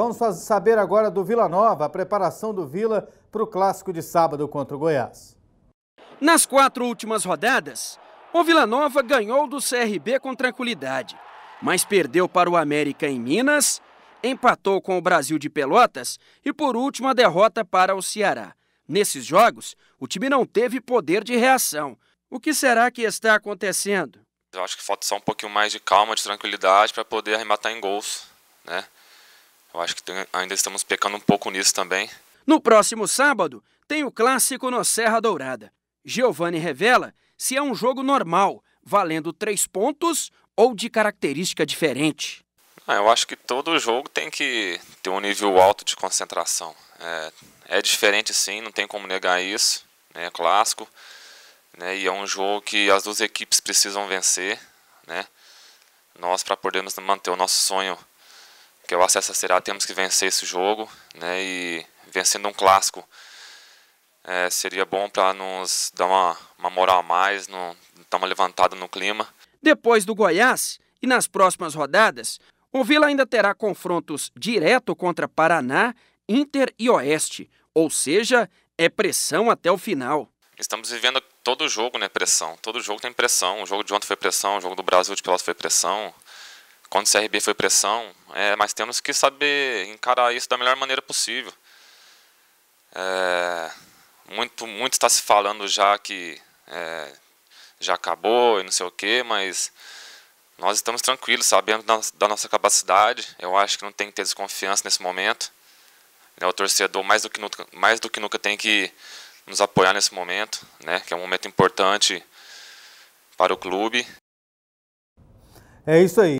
Vamos saber agora do Vila Nova, a preparação do Vila para o clássico de sábado contra o Goiás. Nas quatro últimas rodadas, o Vila Nova ganhou do CRB com tranquilidade, mas perdeu para o América em Minas, empatou com o Brasil de Pelotas e, por último, a derrota para o Ceará. Nesses jogos, o time não teve poder de reação. O que será que está acontecendo? Eu acho que falta só um pouquinho mais de calma, de tranquilidade para poder arrematar em gols, né? Eu acho que ainda estamos pecando um pouco nisso também. No próximo sábado, tem o clássico no Serra Dourada. Giovanni revela se é um jogo normal, valendo três pontos ou de característica diferente. Ah, eu acho que todo jogo tem que ter um nível alto de concentração. É, é diferente sim, não tem como negar isso. Né? É clássico. Né? E é um jogo que as duas equipes precisam vencer. Né? Nós, para podermos manter o nosso sonho que é o acesso será temos que vencer esse jogo, né? E vencendo um clássico é, seria bom para nos dar uma, uma moral a mais, no, dar uma levantada no clima. Depois do Goiás e nas próximas rodadas, o Vila ainda terá confrontos direto contra Paraná, Inter e Oeste, ou seja, é pressão até o final. Estamos vivendo todo jogo, né? Pressão. Todo jogo tem pressão. O jogo de ontem foi pressão, o jogo do Brasil de Pelotas foi pressão. Quando o CRB foi pressão, é, mas temos que saber encarar isso da melhor maneira possível. É, muito, muito está se falando já que é, já acabou e não sei o quê, mas nós estamos tranquilos, sabendo da nossa capacidade. Eu acho que não tem que ter desconfiança nesse momento. Né, o torcedor, mais do que nunca, mais do que nunca tem que nos apoiar nesse momento, né? que é um momento importante para o clube. É isso aí.